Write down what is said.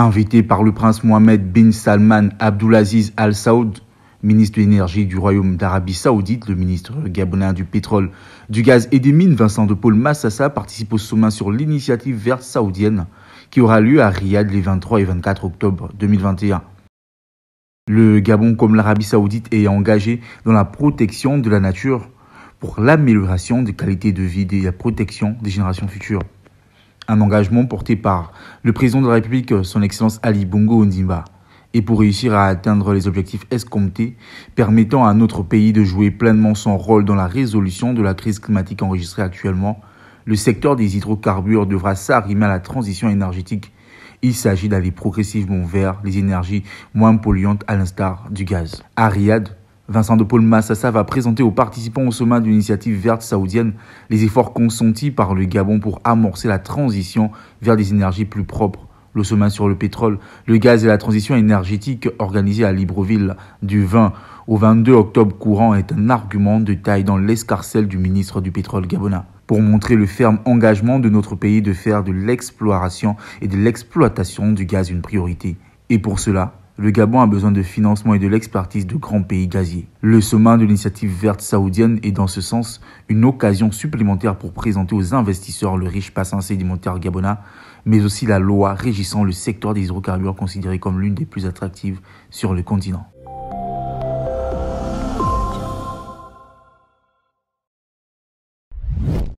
invité par le prince Mohamed bin Salman Abdulaziz Al Saud, ministre de l'énergie du Royaume d'Arabie Saoudite, le ministre gabonais du pétrole, du gaz et des mines, Vincent de Paul Massassa, participe au sommet sur l'initiative verte saoudienne qui aura lieu à Riyad les 23 et 24 octobre 2021. Le Gabon, comme l'Arabie saoudite, est engagé dans la protection de la nature pour l'amélioration des qualités de vie et la protection des générations futures un engagement porté par le président de la République, son Excellence Ali Bongo Ondimba. Et pour réussir à atteindre les objectifs escomptés, permettant à notre pays de jouer pleinement son rôle dans la résolution de la crise climatique enregistrée actuellement, le secteur des hydrocarbures devra s'arrimer à la transition énergétique. Il s'agit d'aller progressivement vers les énergies moins polluantes à l'instar du gaz. À Vincent de Paul Massassa va présenter aux participants au sommet de l'initiative verte saoudienne les efforts consentis par le Gabon pour amorcer la transition vers des énergies plus propres. Le sommet sur le pétrole, le gaz et la transition énergétique organisé à Libreville du 20 au 22 octobre courant est un argument de taille dans l'escarcelle du ministre du pétrole gabonais pour montrer le ferme engagement de notre pays de faire de l'exploration et de l'exploitation du gaz une priorité. Et pour cela, le Gabon a besoin de financement et de l'expertise de grands pays gaziers. Le sommet de l'initiative verte saoudienne est dans ce sens une occasion supplémentaire pour présenter aux investisseurs le riche bassin sédimentaire gabonais, mais aussi la loi régissant le secteur des hydrocarbures considéré comme l'une des plus attractives sur le continent.